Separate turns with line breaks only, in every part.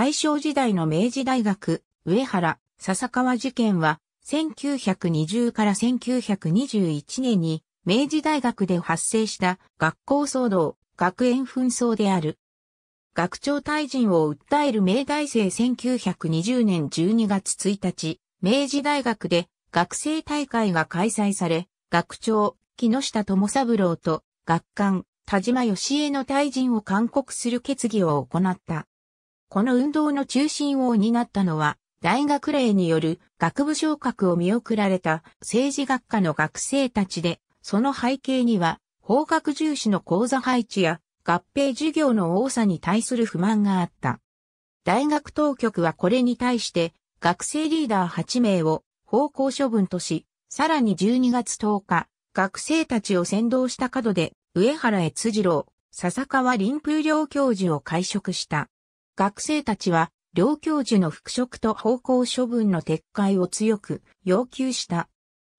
大正時代の明治大学、上原、笹川事件は、1920から1921年に、明治大学で発生した学校騒動、学園紛争である。学長退陣を訴える明大生1920年12月1日、明治大学で学生大会が開催され、学長、木下智三郎と学官、田島義江の退陣を勧告する決議を行った。この運動の中心を担ったのは、大学令による学部昇格を見送られた政治学科の学生たちで、その背景には、法学重視の講座配置や合併授業の多さに対する不満があった。大学当局はこれに対して学生リーダー8名を方向処分とし、さらに12月10日、学生たちを先導した角で上原悦次郎、笹川林風両教授を解職した。学生たちは、両教授の復職と方向処分の撤回を強く要求した。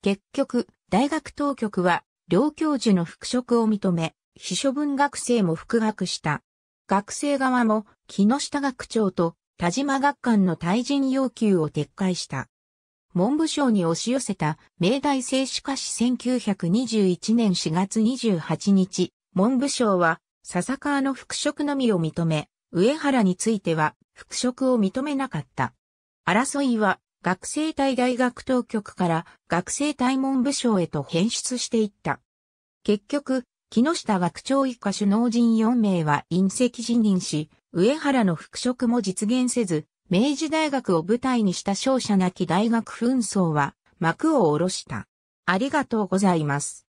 結局、大学当局は、両教授の復職を認め、非処分学生も復学した。学生側も、木下学長と田島学館の退陣要求を撤回した。文部省に押し寄せた明大生しかし1921年4月28日、文部省は笹川の復職のみを認め、上原については復職を認めなかった。争いは学生隊大学当局から学生隊文部省へと変質していった。結局、木下学長以下首脳陣4名は隕石辞任し、上原の復職も実現せず、明治大学を舞台にした勝者なき大学紛争は幕を下ろした。ありがとうございます。